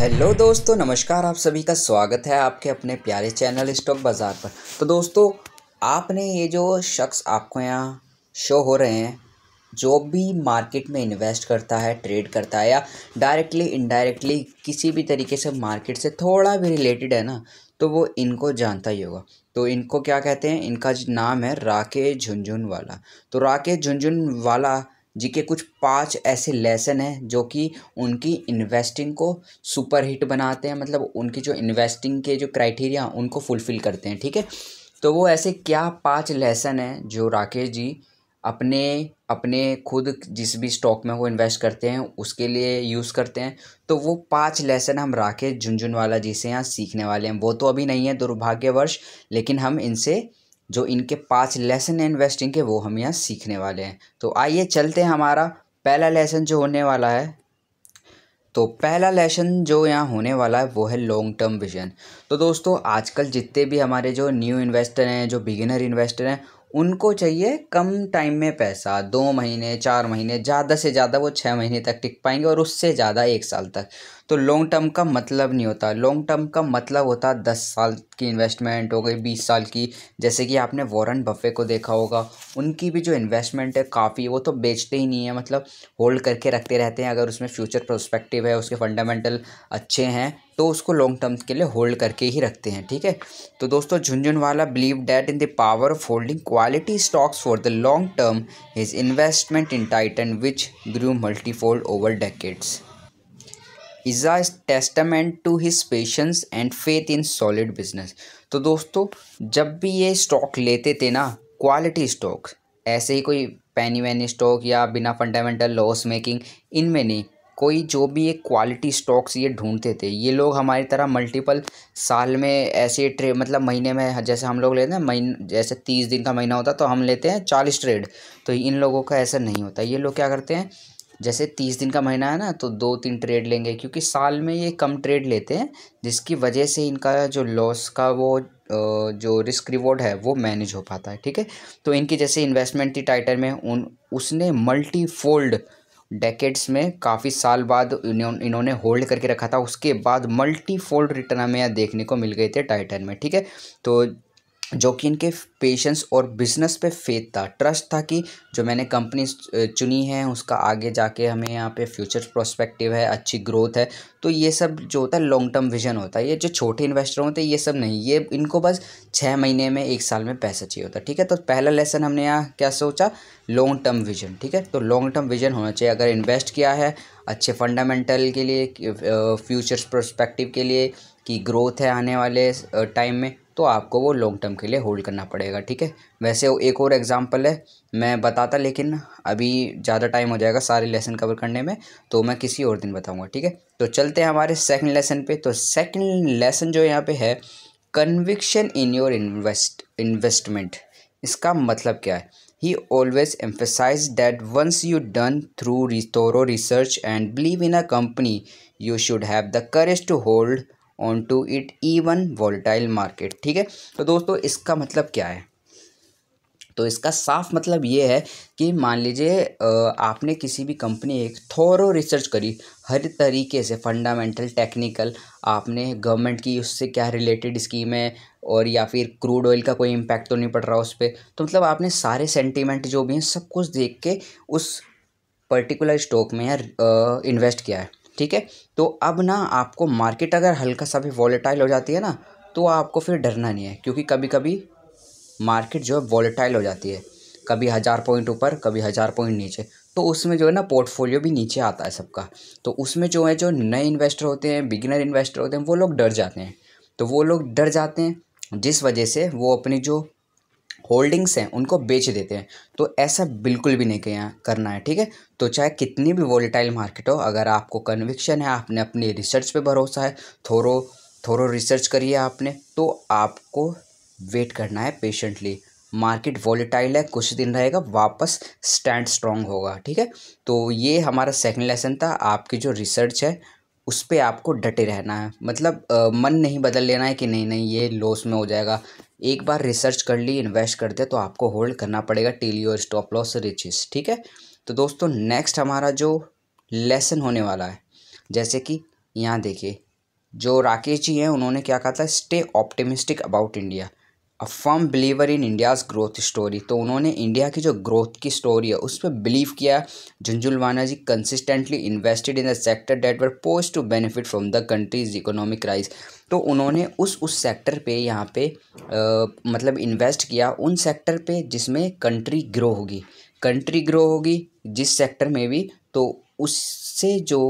hello दोस्तों नमस्कार आप सभी का स्वागत है आपके अपने प्यारे चैनल स्टॉक बाज़ार पर तो दोस्तों आपने ये जो शख्स आपको यहाँ शो हो रहे हैं जो भी मार्केट में इन्वेस्ट करता है ट्रेड करता है या डायरेक्टली इनडायरेक्टली किसी भी तरीके से मार्केट से थोड़ा भी रिलेटेड है ना तो वो इनको जानता ही होगा तो इनको क्या कहते हैं इनका नाम है राकेश वाला तो राकेश वाला जी के कुछ पांच ऐसे लेसन हैं जो कि उनकी इन्वेस्टिंग को सुपर हिट बनाते हैं मतलब उनकी जो इन्वेस्टिंग के जो क्राइटेरिया उनको फुलफ़िल करते हैं ठीक है तो वो ऐसे क्या पांच लेसन हैं जो राकेश जी अपने अपने खुद जिस भी स्टॉक में वो इन्वेस्ट करते हैं उसके लिए यूज़ करते हैं तो वो पांच लेसन हम राकेश झुंझुनवाला जी से यहाँ सीखने वाले हैं वो तो अभी नहीं है दुर्भाग्यवश लेकिन हम इनसे जो इनके पाँच लेसन है इन्वेस्टिंग के वो हम यहाँ सीखने वाले हैं तो आइए चलते हैं हमारा पहला लेसन जो होने वाला है तो पहला लेसन जो यहाँ होने वाला है वो है लॉन्ग टर्म विजन तो दोस्तों आजकल जितने भी हमारे जो न्यू इन्वेस्टर हैं जो बिगिनर इन्वेस्टर हैं उनको चाहिए कम टाइम में पैसा दो महीने चार महीने ज़्यादा से ज़्यादा वो छः महीने तक टिक पाएंगे और उससे ज़्यादा एक साल तक तो लॉन्ग टर्म का मतलब नहीं होता लॉन्ग टर्म का मतलब होता है दस साल की इन्वेस्टमेंट हो गई बीस साल की जैसे कि आपने वॉरेन बफे को देखा होगा उनकी भी जो इन्वेस्टमेंट है काफ़ी वो तो बेचते ही नहीं है मतलब होल्ड करके रखते रहते हैं अगर उसमें फ्यूचर प्रोस्पेक्टिव है उसके फंडामेंटल अच्छे हैं तो उसको लॉन्ग टर्म के लिए होल्ड करके ही रखते हैं ठीक है तो दोस्तों Jhunjhunwala believe that in the power of holding quality stocks for the long term is investment in Titan which grew multifold over decades is a testament to his patience and faith in solid business तो दोस्तों जब भी ये stock लेते थे ना quality stock ऐसे ही कोई पैनी वैनी स्टॉक या बिना फंडामेंटल लॉस मेकिंग इनमें नहीं कोई जो भी ये क्वालिटी स्टॉक्स ये ढूंढते थे ये लोग हमारी तरह मल्टीपल साल में ऐसे ट्रेड मतलब महीने में जैसे हम लोग लेते हैं महीन जैसे तीस दिन का महीना होता तो हम लेते हैं चालीस ट्रेड तो इन लोगों का ऐसा नहीं होता ये लोग क्या करते हैं जैसे तीस दिन का महीना है ना तो दो तीन ट्रेड लेंगे क्योंकि साल में ये कम ट्रेड लेते हैं जिसकी वजह से इनका जो लॉस का वो जो रिस्क रिवॉर्ड है वो मैनेज हो पाता है ठीक है तो इनकी जैसे इन्वेस्टमेंट थी टाइटर में उन उसने मल्टी फोल्ड डेकेड्स में काफ़ी साल बाद इन्होंने होल्ड करके रखा था उसके बाद मल्टी फोल्ड रिटर्न हमें यहाँ देखने को मिल गए थे टाइटन में ठीक है तो जो कि इनके पेशेंस और बिजनेस पे फेथ था ट्रस्ट था कि जो मैंने कंपनी चुनी है उसका आगे जाके हमें यहाँ पे फ्यूचर प्रोस्पेक्टिव है अच्छी ग्रोथ है तो ये सब जो होता है लॉन्ग टर्म विजन होता है ये जो छोटे इन्वेस्टर होते हैं ये सब नहीं ये इनको बस छः महीने में एक साल में पैसा चाहिए होता है ठीक है तो पहला लेसन हमने यहाँ क्या सोचा लॉन्ग टर्म विजन ठीक है तो लॉन्ग टर्म विजन होना चाहिए अगर इन्वेस्ट किया है अच्छे फंडामेंटल के लिए फ्यूचर्स प्रोस्पेक्टिव के लिए कि ग्रोथ है आने वाले टाइम में तो आपको वो लॉन्ग टर्म के लिए होल्ड करना पड़ेगा ठीक है वैसे एक और एग्ज़ाम्पल है मैं बताता लेकिन अभी ज़्यादा टाइम हो जाएगा सारे लेसन कवर करने में तो मैं किसी और दिन बताऊँगा ठीक है तो चलते हैं हमारे सेकेंड लेसन पे तो सेकेंड लेसन जो यहाँ पे है conviction in your invest investment इसका मतलब क्या है he always emphasise that once you done through thorough research and believe in a company you should have the courage to hold on to it even volatile market ठीक है तो दोस्तों इसका मतलब क्या है तो इसका साफ मतलब ये है कि मान लीजिए आपने किसी भी कंपनी एक थोरो रिसर्च करी हर तरीके से फंडामेंटल टेक्निकल आपने गवर्नमेंट की उससे क्या रिलेटेड स्कीमें और या फिर क्रूड ऑयल का कोई इम्पैक्ट तो नहीं पड़ रहा उस पर तो मतलब आपने सारे सेंटीमेंट जो भी हैं सब कुछ देख के उस पर्टिकुलर स्टॉक में यार इन्वेस्ट किया है ठीक है तो अब ना आपको मार्केट अगर हल्का सा भी वॉलेटाइल हो जाती है ना तो आपको फिर डरना नहीं है क्योंकि कभी कभी मार्केट जो है वॉलेटाइल हो जाती है कभी हज़ार पॉइंट ऊपर कभी हज़ार पॉइंट नीचे तो उसमें जो है ना पोर्टफोलियो भी नीचे आता है सबका तो उसमें जो है जो नए इन्वेस्टर होते हैं बिगिनर इन्वेस्टर होते हैं वो लोग डर जाते हैं तो वो लोग डर जाते हैं जिस वजह से वो अपनी जो होल्डिंग्स हैं उनको बेच देते हैं तो ऐसा बिल्कुल भी नहीं करना है ठीक है तो चाहे कितनी भी वॉलीटाइल मार्केट हो अगर आपको कन्विक्शन है आपने अपनी रिसर्च पे भरोसा है थोड़ो थोड़ो रिसर्च करिए आपने तो आपको वेट करना है पेशेंटली मार्केट वॉलेटाइल है कुछ दिन रहेगा वापस स्टैंड स्ट्रॉन्ग होगा ठीक है तो ये हमारा सेकंड लेसन था आपकी जो रिसर्च है उस पर आपको डटे रहना है मतलब आ, मन नहीं बदल लेना है कि नहीं नहीं ये लॉस में हो जाएगा एक बार रिसर्च कर ली इन्वेस्ट कर दिया तो आपको होल्ड करना पड़ेगा till your stop loss reaches ठीक है तो दोस्तों नेक्स्ट हमारा जो लेसन होने वाला है जैसे कि यहाँ देखिए जो राकेश जी हैं उन्होंने क्या कहा था stay optimistic about India a firm believer in India's growth story तो उन्होंने इंडिया की जो ग्रोथ की स्टोरी है उस पर बिलीव किया Jhunjhunwala ji consistently invested in the sector that were poised to benefit from the country's economic rise तो उन्होंने उस उस सेक्टर पे यहाँ पे आ, मतलब इन्वेस्ट किया उन सेक्टर पे जिसमें कंट्री ग्रो होगी कंट्री ग्रो होगी जिस सेक्टर में भी तो उससे जो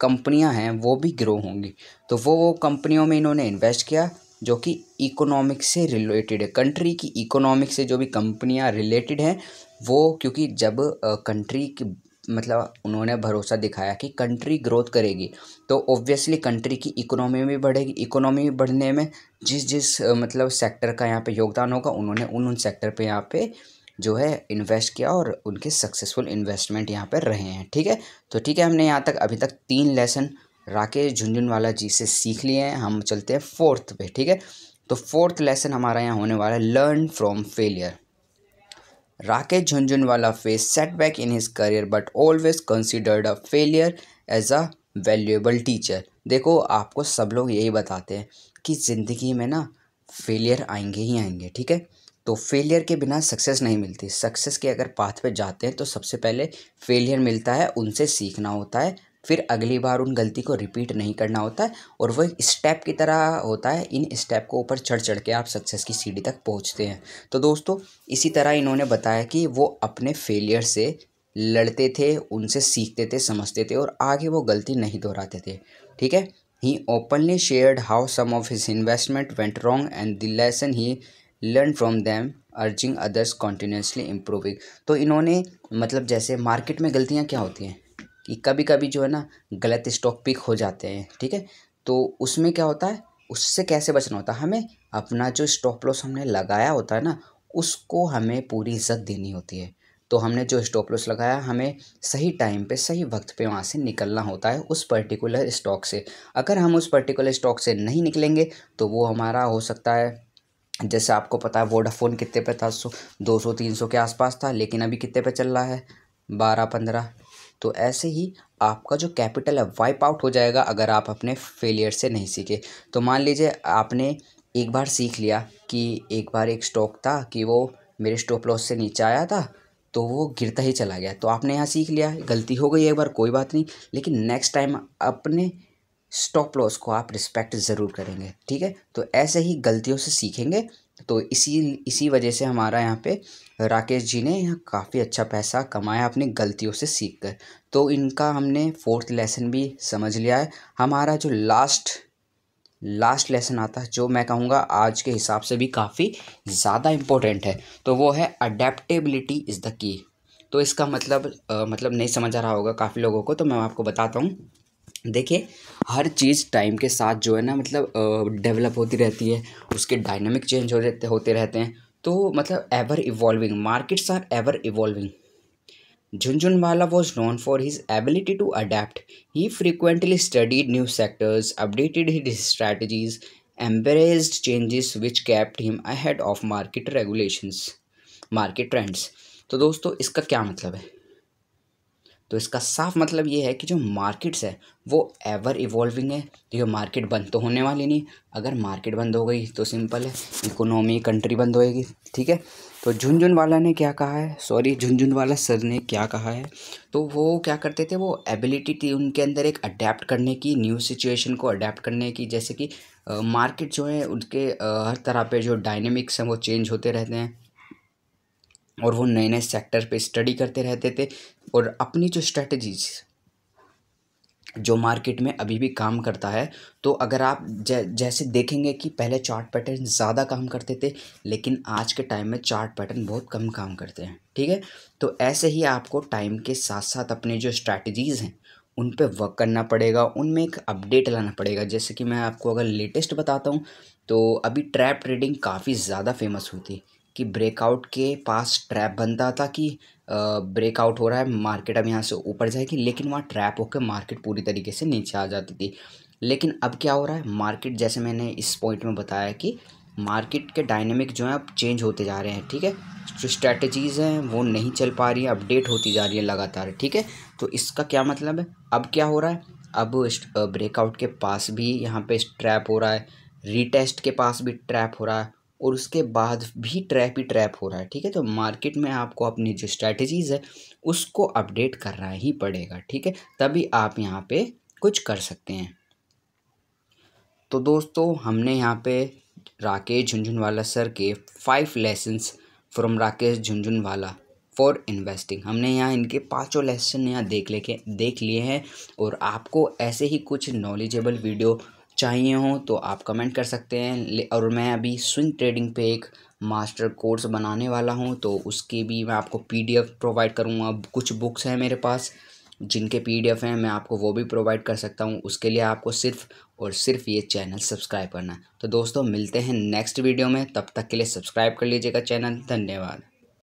कंपनियां हैं वो भी ग्रो होंगी तो वो वो कंपनियों में इन्होंने इन्वेस्ट किया जो कि इकोनॉमिक से रिलेटेड है कंट्री की इकोनॉमिक से जो भी कंपनियां रिलेटेड हैं वो क्योंकि जब कंट्री की मतलब उन्होंने भरोसा दिखाया कि कंट्री ग्रोथ करेगी तो ऑब्वियसली कंट्री की इकोनॉमी भी बढ़ेगी इकोनॉमी बढ़ने में जिस जिस मतलब सेक्टर का यहाँ पे योगदान होगा उन्होंने उन उन सेक्टर पे यहाँ पे जो है इन्वेस्ट किया और उनके सक्सेसफुल इन्वेस्टमेंट यहाँ पर रहे हैं ठीक है तो ठीक है हमने यहाँ तक अभी तक तीन लेसन राकेश झुंझुनवाला जी से सीख लिए हैं हम चलते हैं फोर्थ पे ठीक है तो फोर्थ लेसन हमारा यहाँ होने वाला है learn from failure Rakesh Jhunjhunwala face setback in his career but always considered a failure as a valuable teacher देखो आपको सब लोग यही बताते हैं कि ज़िंदगी में ना फेलियर आएंगे ही आएंगे ठीक है तो फेलियर के बिना सक्सेस नहीं मिलती सक्सेस के अगर पाथ पे जाते हैं तो सबसे पहले फेलियर मिलता है उनसे सीखना होता है फिर अगली बार उन गलती को रिपीट नहीं करना होता है और एक स्टेप की तरह होता है इन स्टेप को ऊपर चढ़ चढ़ के आप सक्सेस की सीढ़ी तक पहुंचते हैं तो दोस्तों इसी तरह इन्होंने बताया कि वो अपने फेलियर से लड़ते थे उनसे सीखते थे समझते थे और आगे वो गलती नहीं दोहराते थे ठीक है he openly shared how some of his investment went wrong and the lesson he learn from them urging others continuously improving तो इन्होंने मतलब जैसे मार्केट में गलतियाँ क्या होती हैं कि कभी कभी जो है ना गलत स्टॉक पिक हो जाते हैं ठीक है तो उसमें क्या होता है उससे कैसे बचना होता है हमें अपना जो स्टॉप लॉस हमने लगाया होता है ना उसको हमें पूरी इज्जत देनी होती है तो हमने जो स्टॉप लॉस लगाया हमें सही टाइम पे सही वक्त पे वहाँ से निकलना होता है उस पर्टिकुलर स्टॉक से अगर हम उस पर्टिकुलर स्टॉक से नहीं निकलेंगे तो वो हमारा हो सकता है जैसे आपको पता है वोडाफोन कितने पे था सौ दो सौ तीन सौ के आसपास था लेकिन अभी कितने पे चल रहा है बारह पंद्रह तो ऐसे ही आपका जो कैपिटल है वाइप आउट हो जाएगा अगर आप अपने फेलियर से नहीं सीखे तो मान लीजिए आपने एक बार सीख लिया कि एक बार एक स्टॉक था कि वो मेरे स्टॉप लॉस से नीचे आया था तो वो गिरता ही चला गया तो आपने यहाँ सीख लिया गलती हो गई एक बार कोई बात नहीं लेकिन नेक्स्ट टाइम अपने स्टॉप लॉस को आप रिस्पेक्ट ज़रूर करेंगे ठीक है तो ऐसे ही गलतियों से सीखेंगे तो इसी इसी वजह से हमारा यहाँ पे राकेश जी ने यहाँ काफ़ी अच्छा पैसा कमाया अपनी गलतियों से सीख कर तो इनका हमने फोर्थ लेसन भी समझ लिया है हमारा जो लास्ट लास्ट लेसन आता है जो मैं कहूँगा आज के हिसाब से भी काफ़ी ज़्यादा इम्पोर्टेंट है तो वो है अडेप्टेबिलिटी इज़ द की तो इसका मतलब आ, मतलब नहीं समझ आ रहा होगा काफ़ी लोगों को तो मैं आपको बताता हूँ देखिए हर चीज़ टाइम के साथ जो है ना मतलब डेवलप होती रहती है उसके डायनामिक चेंज हो जाते होते रहते हैं तो मतलब ever evolving markets are ever evolving Jhunjhunwala was known for his ability to adapt he frequently studied new sectors updated his strategies embrace changes which kept him ahead of market regulations market trends तो दोस्तों इसका क्या मतलब है तो इसका साफ मतलब ये है कि जो मार्केट्स है वो एवर इवॉल्विंग है देखो मार्केट बंद तो होने वाली नहीं अगर मार्केट बंद हो गई तो सिंपल है इकोनॉमी कंट्री बंद होएगी ठीक है तो झुनझुन वाला ने क्या कहा है सॉरी झुनझुन वाला सर ने क्या कहा है तो वो क्या करते थे वो एबिलिटी थी उनके अंदर एक अडेप्ट करने की न्यू सिचुएशन को अडेप्ट करने की जैसे कि मार्केट जो है उनके हर तरह पे जो डायनेमिक्स हैं वो चेंज होते रहते हैं और वो नए नए सेक्टर पे स्टडी करते रहते थे और अपनी जो स्ट्रेटजीज जो मार्केट में अभी भी काम करता है तो अगर आप जै, जैसे देखेंगे कि पहले चार्ट पैटर्न ज़्यादा काम करते थे लेकिन आज के टाइम में चार्ट पैटर्न बहुत कम काम करते हैं ठीक है तो ऐसे ही आपको टाइम के साथ साथ अपने जो स्ट्रैटेजीज़ हैं उन पे वर्क करना पड़ेगा उनमें एक अपडेट लाना पड़ेगा जैसे कि मैं आपको अगर लेटेस्ट बताता हूँ तो अभी ट्रैप ट्रेडिंग काफ़ी ज़्यादा फेमस होती है कि ब्रेकआउट के पास ट्रैप बनता था कि ब्रेकआउट हो रहा है मार्केट अब यहाँ से ऊपर जाएगी लेकिन वहाँ ट्रैप होकर मार्केट पूरी तरीके से नीचे आ जाती थी लेकिन अब क्या हो रहा है मार्केट जैसे मैंने इस पॉइंट में बताया कि मार्केट के डायनेमिक जो हैं अब चेंज होते जा रहे हैं ठीक है जो स्ट्रैटेजीज़ हैं वो नहीं चल पा रही हैं अपडेट होती जा रही है लगातार ठीक है तो इसका क्या मतलब है अब क्या हो रहा है अब ब्रेकआउट के पास भी यहाँ पे ट्रैप हो रहा है रीटेस्ट के पास भी ट्रैप हो रहा है और उसके बाद भी ट्रैप ही ट्रैप हो रहा है ठीक है तो मार्केट में आपको अपनी जो स्ट्रैटेजीज़ है उसको अपडेट करना ही पड़ेगा ठीक है तभी आप यहाँ पे कुछ कर सकते हैं तो दोस्तों हमने यहाँ पे राकेश झुंझुनवाला सर के five lessons from Rakesh Jhunjhunwala for investing हमने यहाँ इनके पाँचों लेसन यहाँ देख लेके देख लिए हैं और आपको ऐसे ही कुछ नॉलेजेबल वीडियो चाहिए हो तो आप कमेंट कर सकते हैं और मैं अभी स्विंग ट्रेडिंग पे एक मास्टर कोर्स बनाने वाला हूँ तो उसकी भी मैं आपको पीडीएफ प्रोवाइड करूँगा कुछ बुक्स हैं मेरे पास जिनके पीडीएफ हैं मैं आपको वो भी प्रोवाइड कर सकता हूँ उसके लिए आपको सिर्फ और सिर्फ ये चैनल सब्सक्राइब करना है तो दोस्तों मिलते हैं नेक्स्ट वीडियो में तब तक के लिए सब्सक्राइब कर लीजिएगा चैनल धन्यवाद